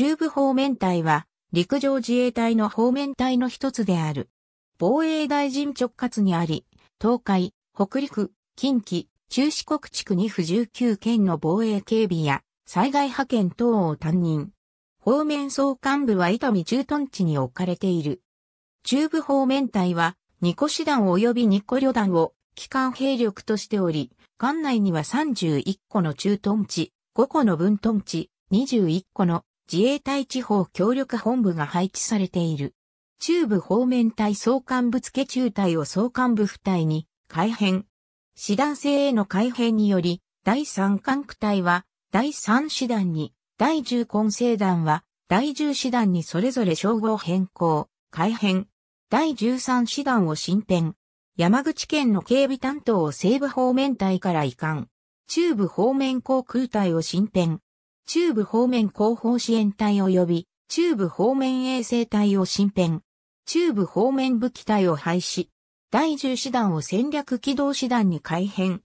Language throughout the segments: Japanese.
中部方面隊は陸上自衛隊の方面隊の一つである。防衛大臣直轄にあり、東海、北陸、近畿、中四国地区に不19県の防衛警備や災害派遣等を担任。方面総幹部は伊丹駐屯地に置かれている。中部方面隊は2個師団及び2個旅団を機関兵力としており、管内には31個の駐屯地、5個の分屯地、21個の自衛隊地方協力本部が配置されている。中部方面隊総監部付中隊を総監部付隊に改編。師団制への改編により、第3管区隊は第3師団に、第10混成団は第10師団にそれぞれ称号変更、改編。第13師団を新編。山口県の警備担当を西部方面隊から移管。中部方面航空隊を新編。中部方面後方支援隊及び中部方面衛生隊を新編、中部方面武器隊を廃止、第10師団を戦略機動師団に改編、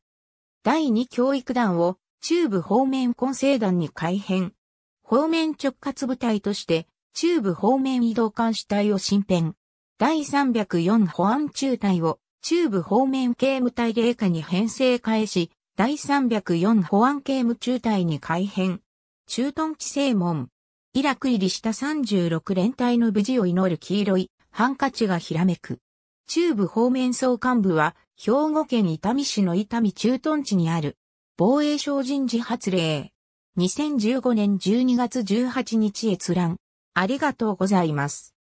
第2教育団を中部方面混成団に改編、方面直轄部隊として中部方面移動監視隊を新編、第304保安中隊を中部方面警務隊令下に編成開始、第304保安警務中隊に改編。駐屯地正門。イラク入りした36連隊の無事を祈る黄色いハンカチがひらめく。中部方面総幹部は、兵庫県伊丹市の伊丹駐屯地にある、防衛省人事発令。2015年12月18日閲覧。ありがとうございます。